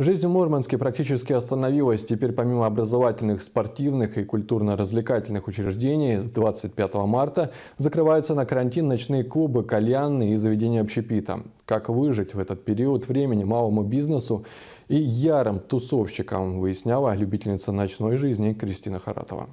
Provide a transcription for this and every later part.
Жизнь в Мурманске практически остановилась. Теперь помимо образовательных, спортивных и культурно-развлекательных учреждений с 25 марта закрываются на карантин ночные клубы, кальянные и заведения общепита. Как выжить в этот период времени малому бизнесу и ярым тусовщикам, выясняла любительница ночной жизни Кристина Харатова.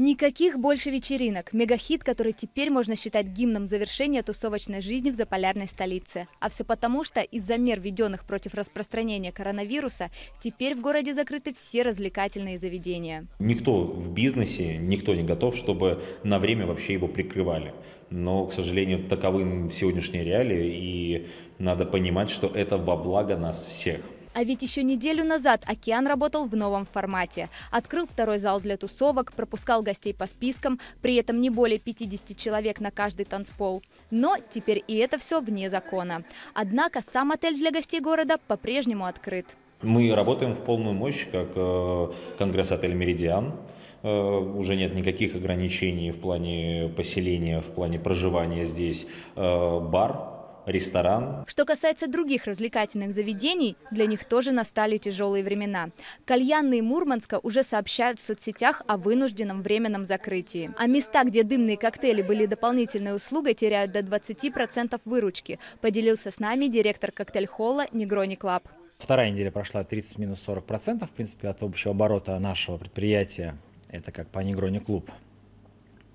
Никаких больше вечеринок. Мегахит, который теперь можно считать гимном завершения тусовочной жизни в заполярной столице. А все потому, что из-за мер, введенных против распространения коронавируса, теперь в городе закрыты все развлекательные заведения. Никто в бизнесе, никто не готов, чтобы на время вообще его прикрывали. Но, к сожалению, таковы сегодняшние реалии, и надо понимать, что это во благо нас всех. А ведь еще неделю назад «Океан» работал в новом формате. Открыл второй зал для тусовок, пропускал гостей по спискам, при этом не более 50 человек на каждый танцпол. Но теперь и это все вне закона. Однако сам отель для гостей города по-прежнему открыт. Мы работаем в полную мощь, как э, конгресс-отель «Меридиан». Э, уже нет никаких ограничений в плане поселения, в плане проживания здесь. Э, бар ресторан. Что касается других развлекательных заведений, для них тоже настали тяжелые времена. Кальянные Мурманска уже сообщают в соцсетях о вынужденном временном закрытии. А места, где дымные коктейли были дополнительной услугой, теряют до 20% выручки, поделился с нами директор коктейль-холла Негрони Клаб. Вторая неделя прошла 30-40%, в принципе, от общего оборота нашего предприятия. Это как по Негрони Клуб.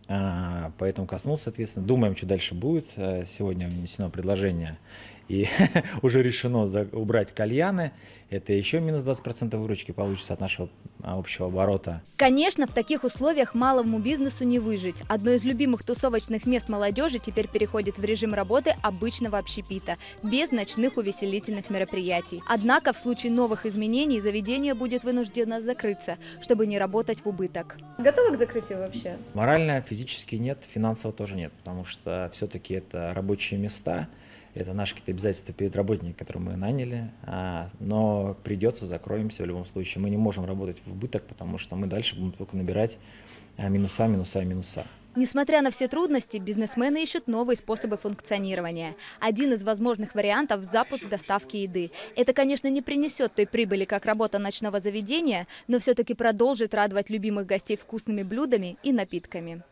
А, поэтому коснулся, соответственно. Думаем, что дальше будет. А, сегодня внесено предложение и уже решено убрать кальяны. Это еще минус 20% выручки получится от нашего а, общего оборота. Конечно, в таких условиях малому бизнесу не выжить. Одно из любимых тусовочных мест молодежи теперь переходит в режим работы обычного общепита, без ночных увеселительных мероприятий. Однако в случае новых изменений заведение будет вынуждено закрыться, чтобы не работать в убыток. Готовы к закрытию вообще? Морально, физически нет, финансово тоже нет, потому что все-таки это рабочие места, это наши какие-то обязательства перед работниками, которые мы наняли, а, но придется, закроемся в любом случае. Мы не можем работать в убыток, потому что мы дальше будем только набирать а, минуса, минуса, минуса. Несмотря на все трудности, бизнесмены ищут новые способы функционирования. Один из возможных вариантов – запуск доставки еды. Это, конечно, не принесет той прибыли, как работа ночного заведения, но все-таки продолжит радовать любимых гостей вкусными блюдами и напитками.